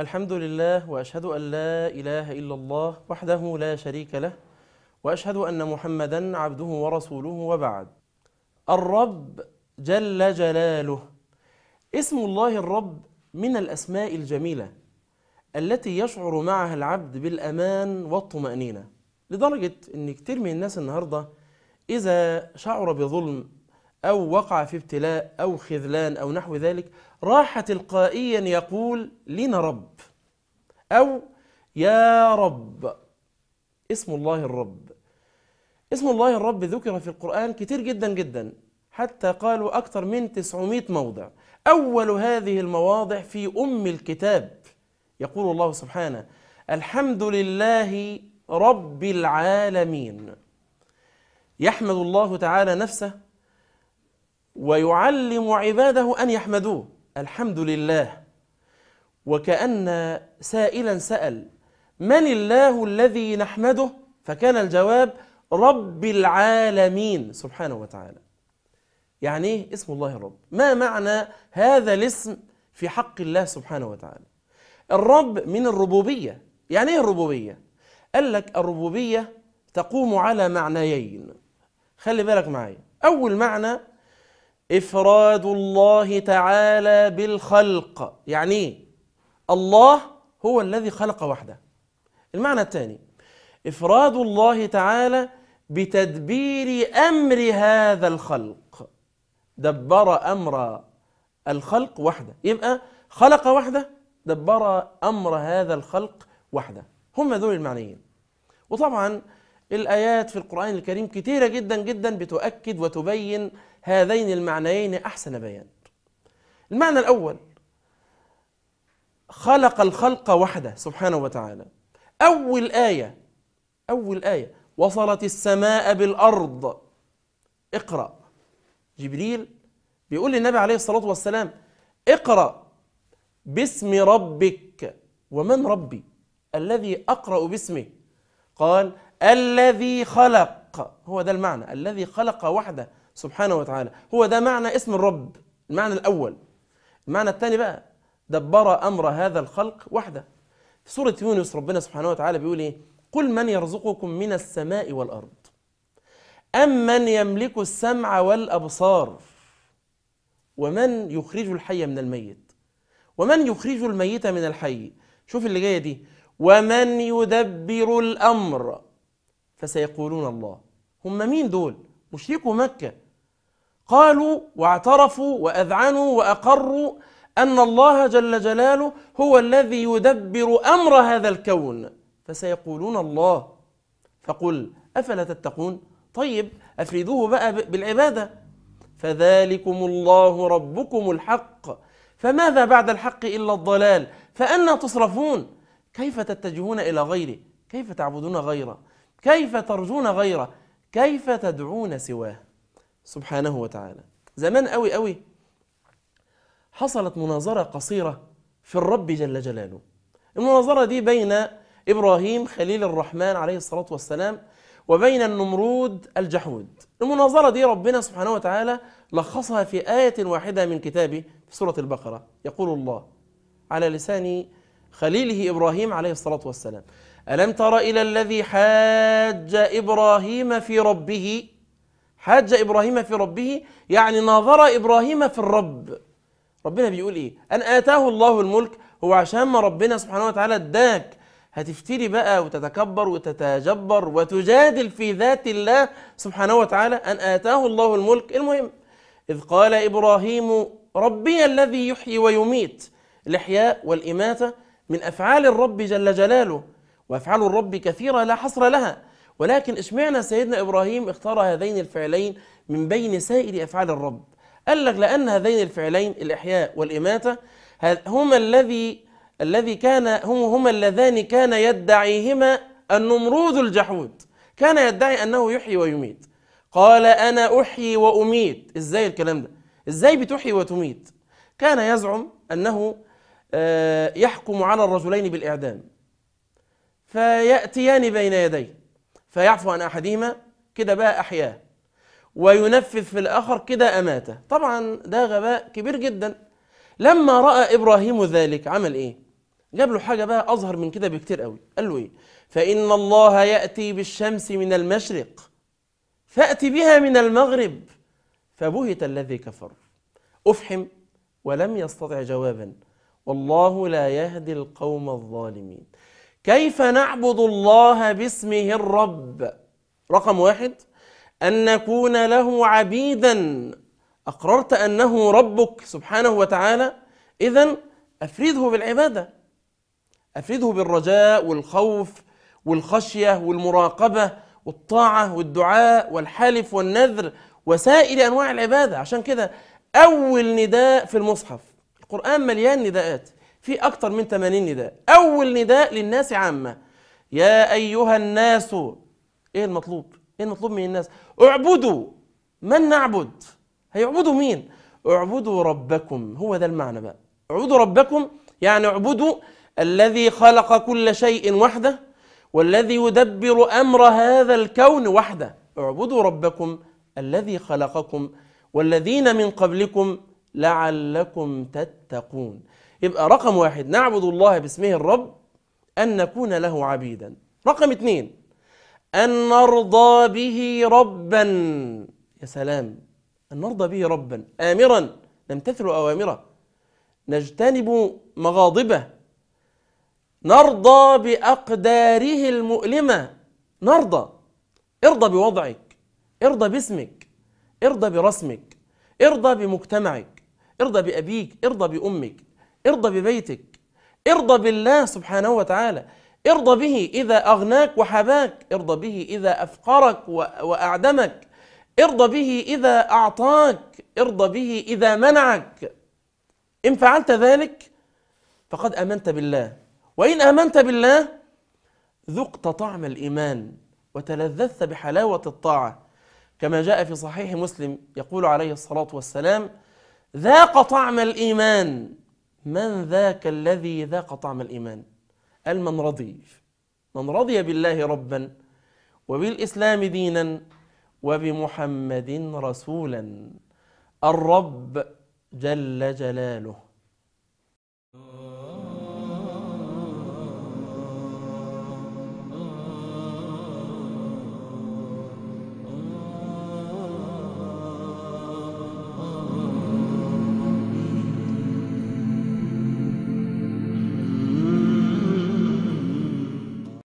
الحمد لله واشهد ان لا اله الا الله وحده لا شريك له واشهد ان محمدا عبده ورسوله وبعد الرب جل جلاله اسم الله الرب من الاسماء الجميله التي يشعر معها العبد بالامان والطمانينه لدرجه ان كتير من الناس النهارده اذا شعر بظلم أو وقع في ابتلاء أو خذلان أو نحو ذلك راح تلقائيا يقول لنا رب أو يا رب اسم الله الرب اسم الله الرب ذكر في القرآن كتير جدا جدا حتى قالوا أكثر من 900 موضع أول هذه المواضع في أم الكتاب يقول الله سبحانه الحمد لله رب العالمين يحمد الله تعالى نفسه ويعلم عباده أن يحمدوه الحمد لله وكأن سائلا سأل من الله الذي نحمده فكان الجواب رب العالمين سبحانه وتعالى يعني ايه اسم الله الرب ما معنى هذا الاسم في حق الله سبحانه وتعالى الرب من الربوبية يعني ايه الربوبية قال لك الربوبية تقوم على معنيين خلي بالك معايا أول معنى إفراد الله تعالى بالخلق يعني الله هو الذي خلق وحده المعنى الثاني إفراد الله تعالى بتدبير أمر هذا الخلق دبر أمر الخلق وحده يبقى خلق وحده دبر أمر هذا الخلق وحده هم دول المعنيين وطبعا الآيات في القرآن الكريم كثيرة جدا جدا بتؤكد وتبين هذين المعنيين أحسن بيان المعنى الأول خلق الخلق وحده سبحانه وتعالى أول آية أول آية وصلت السماء بالأرض اقرأ جبريل بيقول للنبي عليه الصلاة والسلام اقرأ باسم ربك ومن ربي الذي أقرأ باسمه قال الذي خلق هو ده المعنى الذي خلق وحده سبحانه وتعالى هو ده معنى اسم الرب المعنى الأول المعنى الثاني بقى دبر أمر هذا الخلق وحده في سورة يونس ربنا سبحانه وتعالى بيقول إيه قل من يرزقكم من السماء والأرض أمن يملك السمع والأبصار ومن يخرج الحي من الميت ومن يخرج الميت من الحي شوف اللي جاية دي ومن يدبر الأمر فسيقولون الله هم مين دول مشركوا مكة قالوا واعترفوا وأذعنوا وأقروا أن الله جل جلاله هو الذي يدبر أمر هذا الكون فسيقولون الله فقل أفلا تتقون طيب أفردوه بقى بالعبادة فذلكم الله ربكم الحق فماذا بعد الحق إلا الضلال فأنا تصرفون كيف تتجهون إلى غيره كيف تعبدون غيره كيف ترجون غيره كيف تدعون سواه سبحانه وتعالى زمان قوي قوي حصلت مناظرة قصيرة في الرب جل جلاله المناظرة دي بين إبراهيم خليل الرحمن عليه الصلاة والسلام وبين النمرود الجحود المناظرة دي ربنا سبحانه وتعالى لخصها في آية واحدة من كتابه في سورة البقرة يقول الله على لسان خليله إبراهيم عليه الصلاة والسلام ألم تر إلى الذي حاج إبراهيم في ربه حاج إبراهيم في ربه يعني ناظر إبراهيم في الرب ربنا بيقول إيه أن آتاه الله الملك هو عشان ما ربنا سبحانه وتعالى اداك هتفتري بقى وتتكبر وتتجبر وتجادل في ذات الله سبحانه وتعالى أن آتاه الله الملك المهم إذ قال إبراهيم ربي الذي يحيي ويميت الإحياء والإماتة من أفعال الرب جل جلاله وأفعال الرب كثيرة لا حصر لها ولكن اشمعنى سيدنا إبراهيم اختار هذين الفعلين من بين سائر أفعال الرب قال لك لأن هذين الفعلين الإحياء والإماتة هما الذي الذي كان هم هما اللذان كان يدعيهما النمرود الجحود كان يدعي أنه يحيي ويميت قال أنا أحيي وأميت إزاي الكلام ده إزاي بتحيي وتميت كان يزعم أنه آه، يحكم على الرجلين بالإعدام فيأتيان بين يديه فيعفو عن أحدهما كده بقى أحياه وينفذ في الآخر كده أماته طبعا ده غباء كبير جدا لما رأى إبراهيم ذلك عمل إيه جاب له حاجة بقى أظهر من كده بكتير قوي قال له إيه فإن الله يأتي بالشمس من المشرق فأت بها من المغرب فبهت الذي كفر أفحم ولم يستطع جوابا والله لا يهدي القوم الظالمين كيف نعبد الله باسمه الرب رقم واحد أن نكون له عبيدا أقررت أنه ربك سبحانه وتعالى إذا أفرده بالعبادة أفرده بالرجاء والخوف والخشية والمراقبة والطاعة والدعاء والحلف والنذر وسائر أنواع العبادة عشان كده أول نداء في المصحف القرآن مليان نداءات في أكثر من 80 نداء أول نداء للناس عامة يا أيها الناس إيه المطلوب؟ إيه المطلوب من الناس؟ اعبدوا من نعبد؟ هيعبدوا مين؟ اعبدوا ربكم هو ده المعنى بقى اعبدوا ربكم يعني اعبدوا الذي خلق كل شيء وحده والذي يدبر أمر هذا الكون وحده اعبدوا ربكم الذي خلقكم والذين من قبلكم لعلكم تتقون يبقى رقم واحد نعبد الله باسمه الرب أن نكون له عبيدا رقم اثنين أن نرضى به ربا يا سلام أن نرضى به ربا آمرا نمتثل أوامره نجتنب مغاضبه نرضى بأقداره المؤلمة نرضى ارضى بوضعك ارضى باسمك ارضى برسمك ارضى بمجتمعك ارضى بأبيك ارضى بأمك ارضى ببيتك ارضى بالله سبحانه وتعالى ارضى به إذا أغناك وحباك ارضى به إذا أفقرك وأعدمك ارضى به إذا أعطاك ارضى به إذا منعك إن فعلت ذلك فقد آمنت بالله وإن آمنت بالله ذقت طعم الإيمان وتلذذت بحلاوة الطاعة كما جاء في صحيح مسلم يقول عليه الصلاة والسلام ذاق طعم الإيمان من ذاك الذي ذاق طعم الإيمان قال من رضي من رضي بالله ربا وبالإسلام دينا وبمحمد رسولا الرب جل جلاله